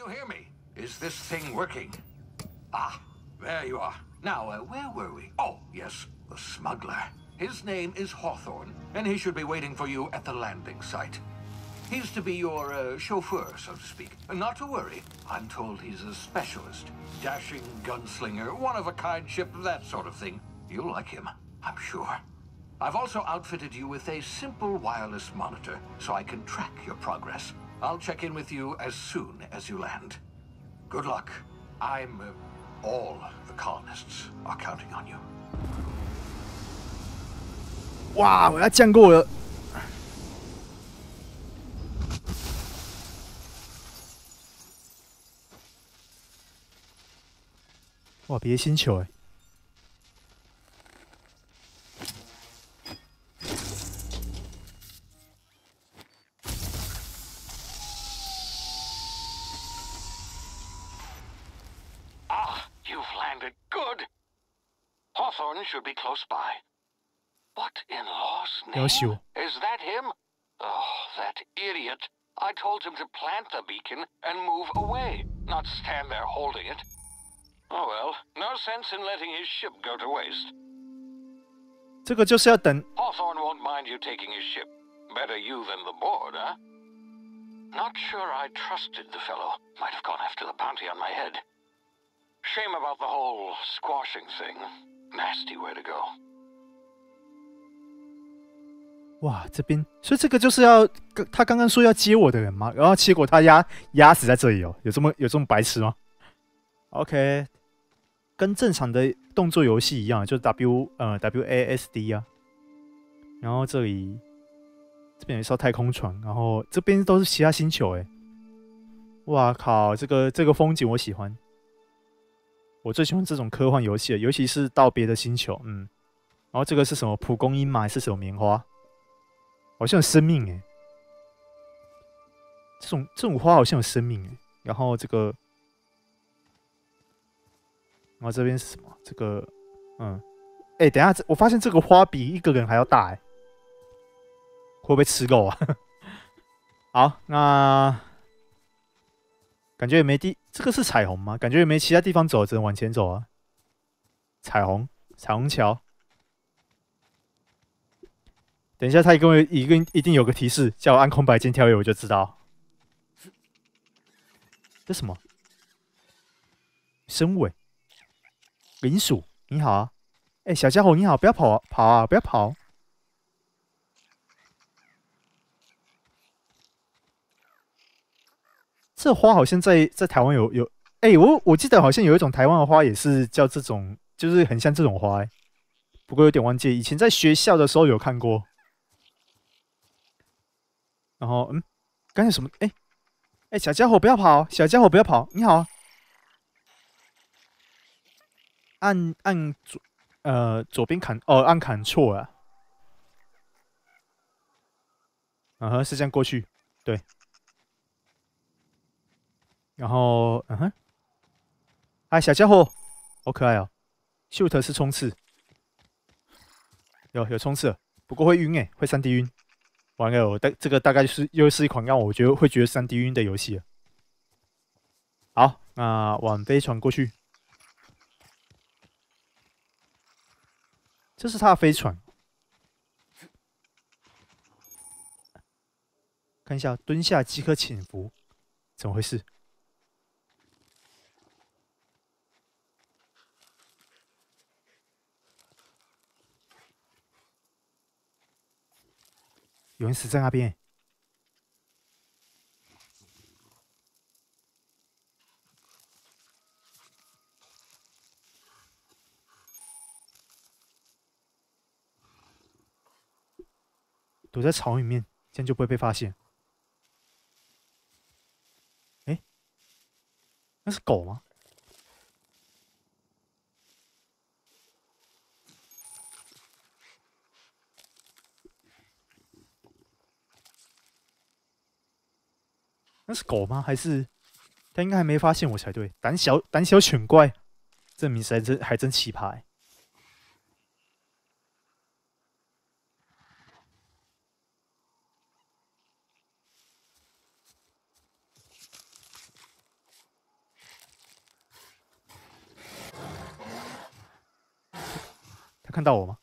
you hear me? Is this thing working? Ah, there you are. Now, uh, where were we? Oh, yes, the smuggler. His name is Hawthorne, and he should be waiting for you at the landing site. He's to be your uh, chauffeur, so to speak. Not to worry. I'm told he's a specialist. Dashing gunslinger, one-of-a-kind ship, that sort of thing. You'll like him, I'm sure. I've also outfitted you with a simple wireless monitor, so I can track your progress. I'll check in with you as soon as you land. Good luck. I'm... Uh, all the colonists are counting on you. Wow, 我要见够了。哇，别星球哎、欸！Is that him? Oh, that idiot. I told him to plant the beacon and move away, not stand there holding it. Oh well, no sense in letting his ship go to waste. Hawthorne will won't mind you taking his ship. Better you than the board, huh? Not sure I trusted the fellow. Might have gone after the bounty on my head. Shame about the whole squashing thing. Nasty way to go. 哇，这边所以这个就是要他刚刚说要接我的人吗？然后结果他压压死在这里哦，有这么有这么白痴吗？OK，跟正常的动作游戏一样，就是 W 呃 WASD 啊。然后这里这边有一艘太空船，然后这边都是其他星球哎。哇靠，这个这个风景我喜欢，我最喜欢这种科幻游戏，尤其是到别的星球。嗯，然后这个是什么蒲公英吗？还是什么棉花？好像生命哎，这种这种花好像有生命哎。然后这个，然后这边是什么？这个，嗯，哎，等下，我发现这个花比一个人还要大哎，会不会吃够啊？好，那感觉也没地，这个是彩虹吗？感觉也没其他地方走，只能往前走啊。彩虹，彩虹桥。等一下，他一个一个一定有个提示，叫我按空白键跳跃，我就知道。这什么？森尾林鼠，你好啊！哎，小家伙，你好，不要跑啊，跑啊，不要跑！这花好像在在台湾有有，哎，我我记得好像有一种台湾的花也是叫这种，就是很像这种花，不过有点忘记，以前在学校的时候有看过。然后，嗯，刚才什么？哎，哎，小家伙不要跑，小家伙不要跑。你好，按按左，呃，左边砍哦，按砍错了。啊哼，是这样过去，对。然后，啊哼，哎，小家伙，好可爱哦。shoot 是冲刺，有有冲刺，不过会晕哎，会三 D 晕。玩友，但这个大概是又是一款让我觉得会觉得三 D 晕的游戏。好，那往飞船过去，这是他的飞船，看一下，蹲下即可潜伏，怎么回事？有人死在那边，躲在草里面，这样就不会被发现。哎，那是狗吗？那是狗吗？还是他应该还没发现我才对。胆小胆小犬怪，这名字还真还真奇葩。他看到我吗？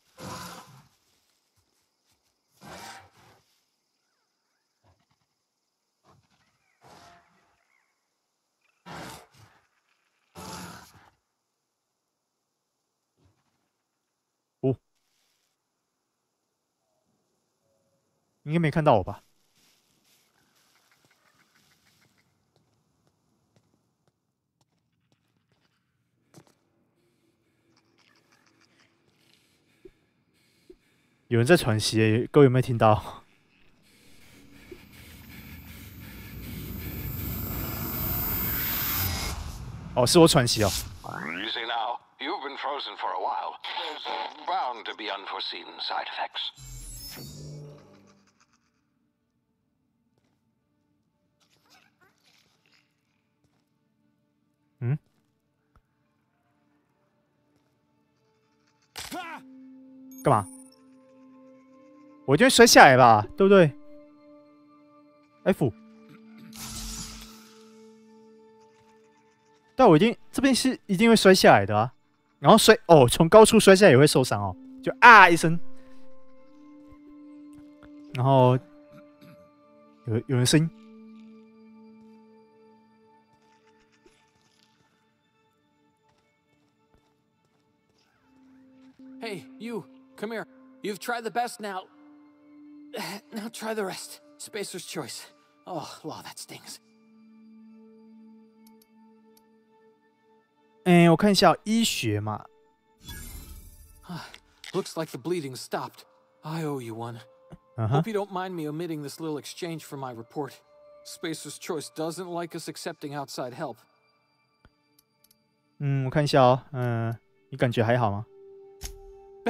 没看到我吧？有人在喘息，各位有没有听到？哦，是我喘息哦。干嘛？我就会摔下来吧，对不对？F，但我已经这边是一定会摔下来的啊。然后摔哦，从高处摔下来也会受伤哦，就啊一声。然后有有人声音。Hey, you, come here. You've tried the best now. Now try the rest. Spacer's choice. Oh, law, that stings. Looks like the bleeding stopped. I owe you one. Uh-huh. Hope you don't mind me omitting this little exchange from my report. Spacer's Choice doesn't like us accepting outside help. Mm,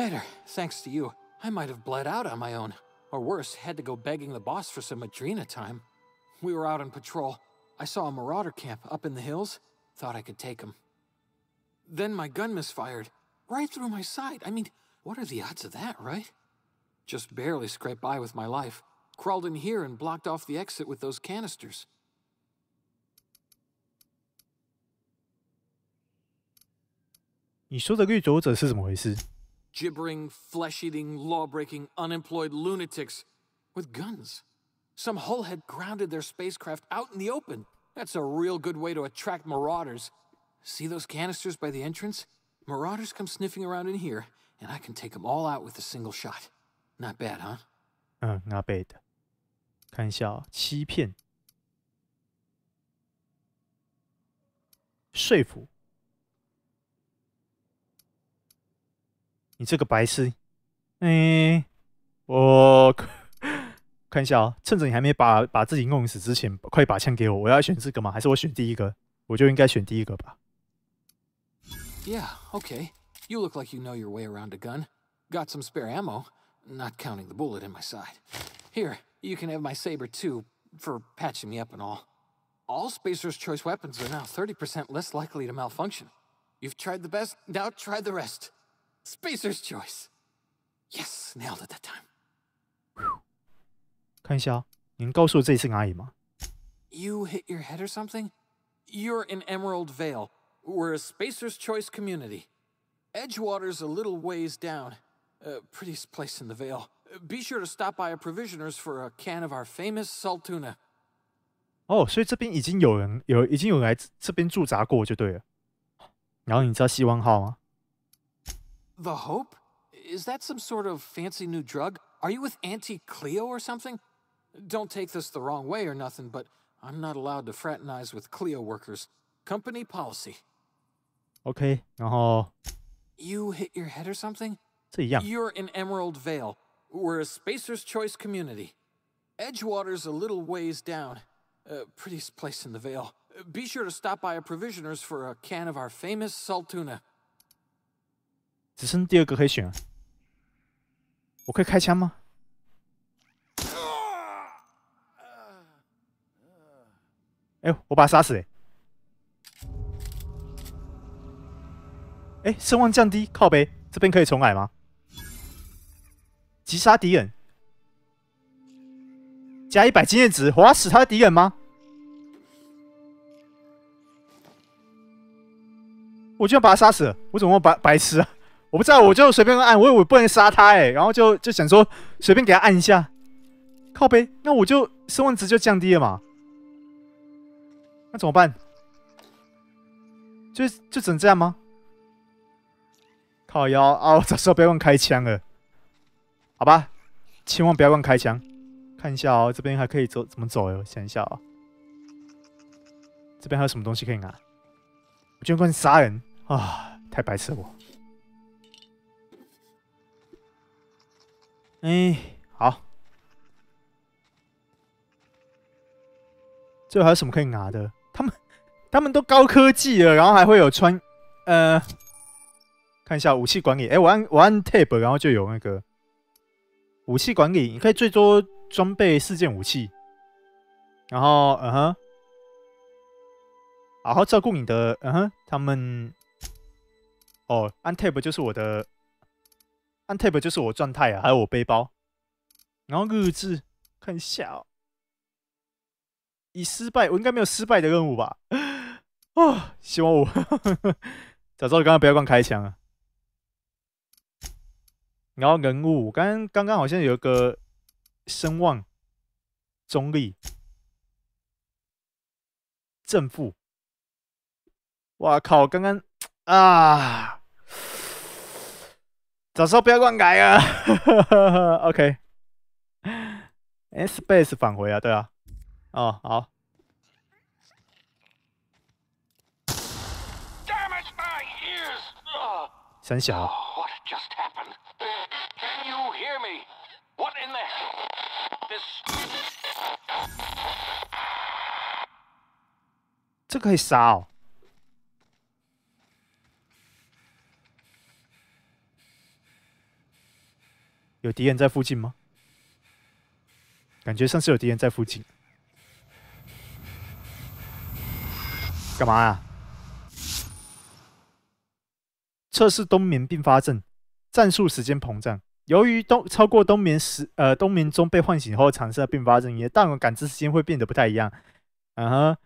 Better, thanks to you. I might have bled out on my own. Or worse, had to go begging the boss for some Adrena time. We were out on patrol. I saw a marauder camp up in the hills. Thought I could take him. Then my gun misfired. Right through my side. I mean, what are the odds of that, right? Just barely scraped by with my life. Crawled in here and blocked off the exit with those canisters. Gibbering, flesh eating, law breaking, unemployed lunatics with guns. Some hull had grounded their spacecraft out in the open. That's a real good way to attract marauders. See those canisters by the entrance? Marauders come sniffing around in here, and I can take them all out with a single shot. Not bad, huh? Uh, bad. bad。看一下、哦，欺骗、说服。你这个白痴！嗯，我看一下哦，趁着你还没把把自己弄死之前，快把枪给我！我要选这个吗？还是我选第一个？我就应该选第一个吧。Yeah, okay. You look like you know your way around a gun. Got some spare ammo, not counting the bullet in my side. Here, you can have my saber too for patching me up and all. All spacers' choice weapons are now thirty percent less likely to malfunction. You've tried the best. Now try the rest. Spacer's Choice. Yes, nailed it that time. 看一下，您告诉我这是哪里吗？You hit your head or something? You're in Emerald Vale. We're a Spacer's Choice community. Edgewater's a little ways down. prettiest place in the Vale. Be sure to stop by a provisioner's for a can of our famous salt tuna. 哦，所以这边已经有人有已经有来这边驻扎过就对了。然后你知道希望号吗？the Hope? Is that some sort of fancy new drug? Are you with Auntie Cleo or something? Don't take this the wrong way or nothing, but I'm not allowed to fraternize with Cleo workers. Company policy. Okay, 然后 uh-huh. You hit your head or something? 这一样 You're in Emerald Vale. We're a Spacer's Choice community. Edgewater's a little ways down. Uh, prettiest place in the Vale. Be sure to stop by a provisioner's for a can of our famous salt tuna. 只剩第二个可以选，我可以开枪吗？哎，我把他杀死！哎，声望降低，靠背，这边可以重来吗？击杀敌人，加一百经验值，我死他的敌人吗？我居然把他杀死，我怎么白白痴啊？我不知道，我就随便按，我以为不能杀他哎，然后就就想说随便给他按一下靠背，那我就声望值就降低了嘛，那怎么办？就就只能这样吗？靠腰啊！我时候不要乱开枪了，好吧，千万不要乱开枪，看一下哦，这边还可以走怎么走哟？想一下哦，这边还有什么东西可以拿？居然敢杀人啊！太白痴了我。哎，好，这还有什么可以拿的？他们他们都高科技了，然后还会有穿，呃，看一下武器管理。哎，我按我按 Tab，然后就有那个武器管理，你可以最多装备四件武器。然后，嗯哼，好好照顾你的，嗯哼，他们，哦，按 Tab 就是我的。按 t a b 就是我状态啊，还有我背包，然后日志看一下，哦，已失败，我应该没有失败的任务吧？啊，希望我，早知道刚刚不要乱开枪啊！然后人物，我刚刚刚好像有一个声望，中立，正负，哇靠，刚刚啊！早说不要乱改啊！OK，S space 返回啊，对啊，哦好。三小，这个可以杀哦。有敌人在附近吗？感觉像是有敌人在附近。干嘛啊？测试冬眠并发症，战术时间膨胀。由于冬超过冬眠时，呃，冬眠中被唤醒后产生的并发症，也大脑感知时间会变得不太一样。嗯哼，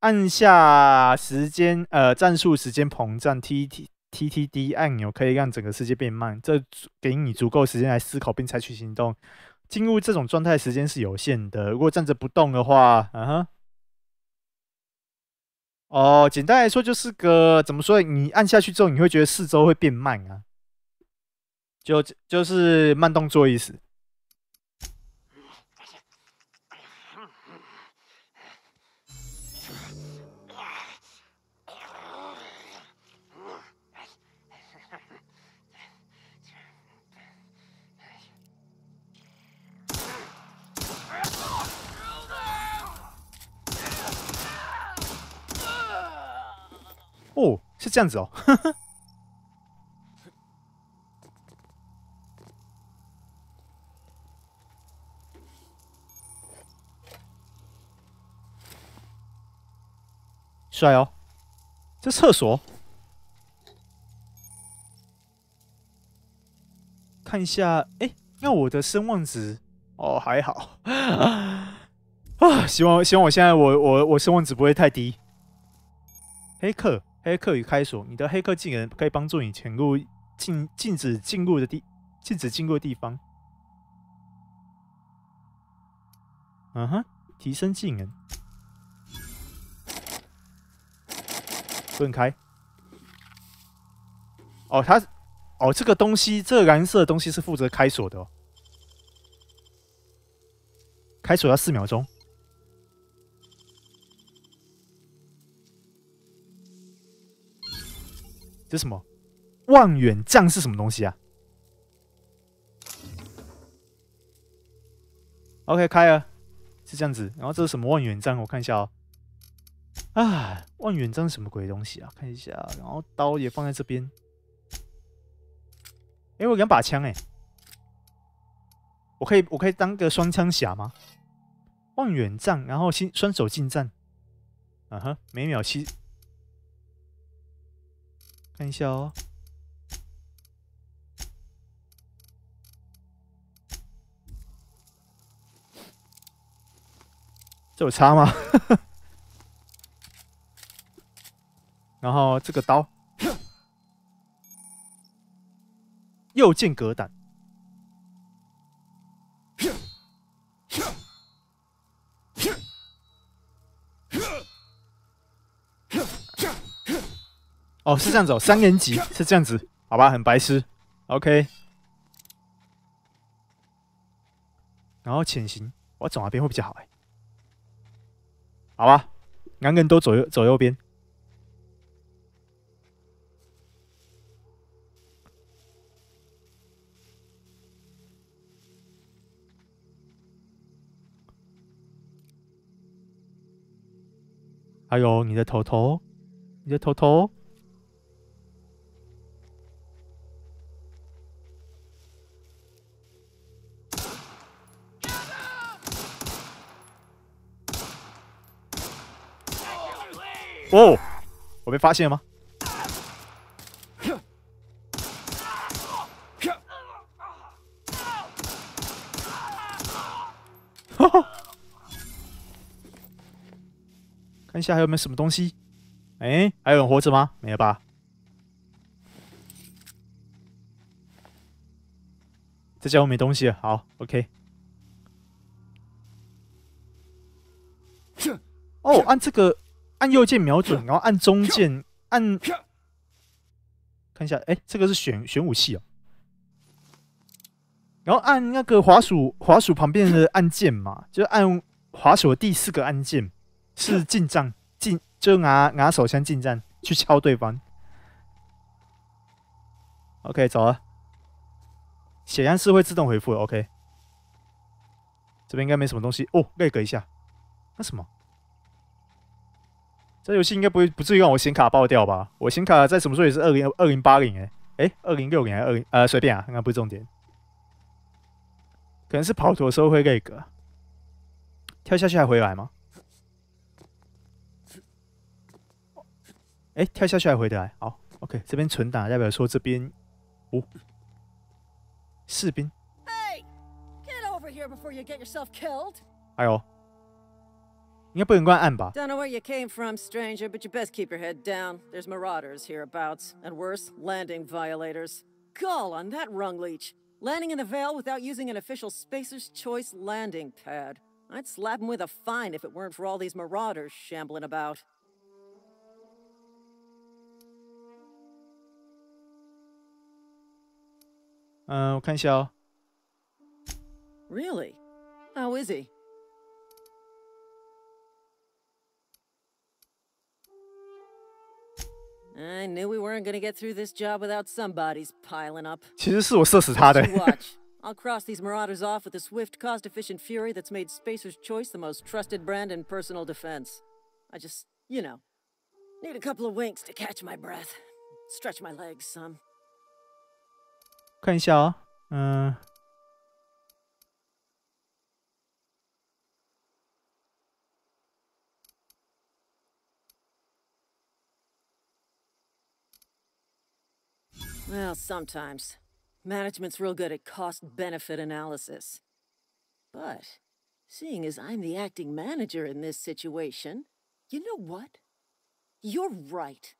按下时间，呃，战术时间膨胀 t t T T D 按钮可以让整个世界变慢，这给你足够时间来思考并采取行动。进入这种状态时间是有限的，如果站着不动的话，嗯哼。哦，简单来说就是个怎么说？你按下去之后，你会觉得四周会变慢啊，就就是慢动作意思。是这样子哦，帅哦！这厕所看一下，哎，那我的声望值哦还好啊，希望希望我现在我我我声望值不会太低，黑客。黑客与开锁，你的黑客技能可以帮助你潜入禁禁止进入的地禁止进入的地方。嗯哼，提升技能，不开。哦，他，哦，这个东西，这个蓝色的东西是负责开锁的哦。开锁要四秒钟。这什么？望远镜是什么东西啊？OK，开了，是这样子。然后这是什么望远镜？我看一下哦。啊，望远镜什么鬼东西啊？看一下。然后刀也放在这边。哎，我两把枪哎，我可以我可以当个双枪侠吗？望远镜，然后先双手近战。啊哼，每秒七。看一下哦，这有差吗？然后这个刀，右 键格挡。哦，是这样走，三年级是这样子，好吧，很白痴，OK。然后潜行，我走哪边会比较好，哎，好吧，两个人都左右走右边。还有你的头头，你的头头。我被发现吗？看一下还有没有什么东西？哎，还有人活着吗？没有吧？这家伙没东西，好，OK。哦，按这个。按右键瞄准，然后按中键按，看一下，哎，这个是选选武器哦。然后按那个滑鼠滑鼠旁边的按键嘛，就是按滑鼠的第四个按键是进站进，就拿拿手枪进站去敲对方。OK，走了，显然是会自动回复的。OK，这边应该没什么东西哦，那格一下，那什么？这游戏应该不会不至于让我显卡爆掉吧？我显卡在什么时候也是二零二零八零哎哎，二零六零还是二零呃，随便啊，应该不是重点。可能是跑图的时候会累个，跳下去还回来吗？哎，跳下去还回得来。好，OK，这边存档，代表说这边五士兵。Hey, get over here before get yourself you killed. 哎呦，应该不能乱按吧？Don't know where you came from, stranger, but you best keep your head down. There's marauders hereabouts, and worse, landing violators. Call on that rung leech. Landing in the Vale without using an official Spacer's Choice landing pad. I'd slap him with a fine if it weren't for all these marauders shambling about. Uh, Really? How is he? I knew we weren't gonna get through this job without somebody's piling up. Watch. i I'll cross these marauders off with the swift, cost-efficient fury that's made Spacer's Choice the most trusted brand in personal defense. I just, you know, need a couple of winks to catch my breath, stretch my legs some. 看一下啊、哦，嗯、呃。Well, sometimes. Management's real good at cost-benefit analysis. But, seeing as I'm the acting manager in this situation, you know what? You're right.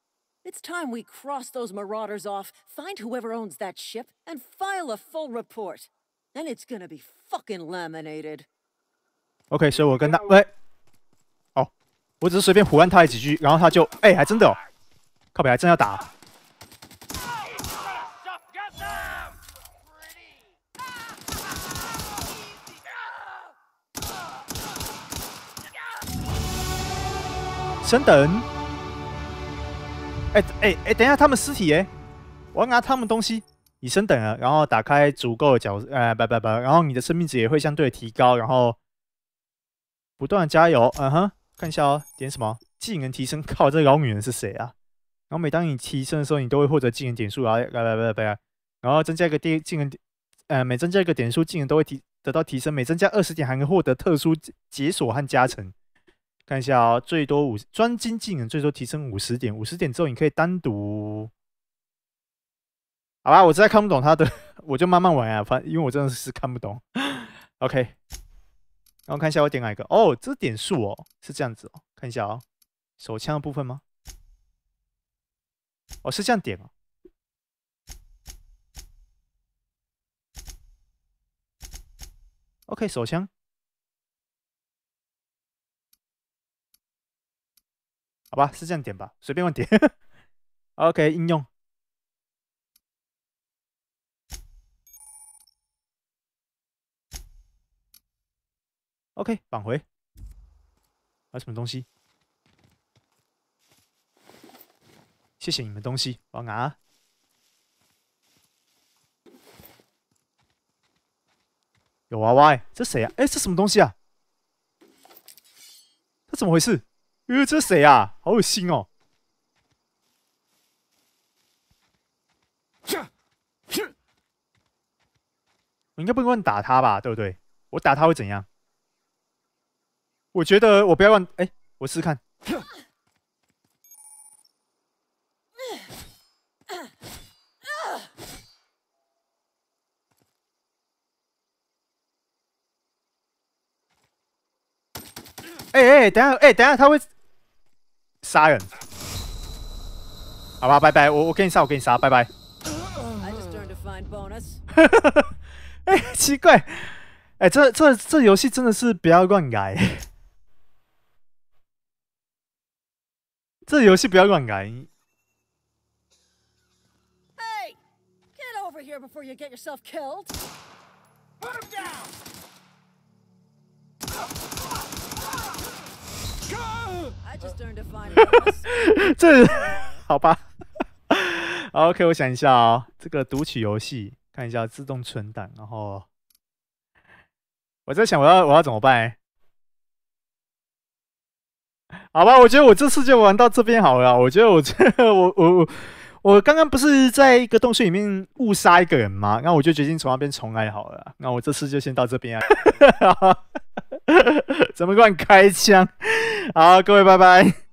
It's time we cross those marauders off, find whoever owns that ship, and file a full report. Then it's gonna be fucking laminated. Okay, so going to OK，所以我跟他喂，哦，我只是随便胡乱他几句，然后他就哎，还真的、哦，靠北还真要打。升等，哎哎哎，等一下，他们尸体哎，我要拿他们东西。你升等啊，然后打开足够的角，呃，拜拜拜。然后你的生命值也会相对提高，然后不断加油，嗯哼，看一下哦，点什么技能提升靠这个女人是谁啊？然后每当你提升的时候，你都会获得技能点数，啊，来来来来，然后增加一个第技能，呃，每增加一个点数，技能都会提得到提升，每增加二十点，还能获得特殊解锁和加成。看一下哦，最多五十专精技能最多提升五十点，五十点之后你可以单独，好吧，我实在看不懂他的，我就慢慢玩啊，反因为我真的是看不懂。OK，然后看一下我点哪一个，哦，这点数哦是这样子哦，看一下哦，手枪的部分吗？哦，是这样点哦。OK，手枪。好吧，是这样点吧，随便问点。OK，应用。OK，返回。还什么东西？谢谢你们东西，我拿。有娃娃？这谁啊？哎，这什么东西啊？这怎么回事？呃，这谁啊？好恶心哦！我应该不能打他吧，对不对？我打他会怎样？我觉得我不要乱哎，我试试看。哎哎，等下哎，等下他会。杀人，好吧，拜拜。我我给你杀，我给你杀，拜拜。哎，奇怪，哎，这这这游戏真的是不要乱改，这游戏不要乱改。这，好吧。OK，我想一下哦，这个读取游戏，看一下自动存档，然后我在想我要我要怎么办？好吧，我觉得我这次就玩到这边好了。我觉得我这我我我我刚刚不是在一个洞穴里面误杀一个人吗？那我就决定从那边重来好了。那我这次就先到这边啊。怎么乱开枪？好，各位，拜拜。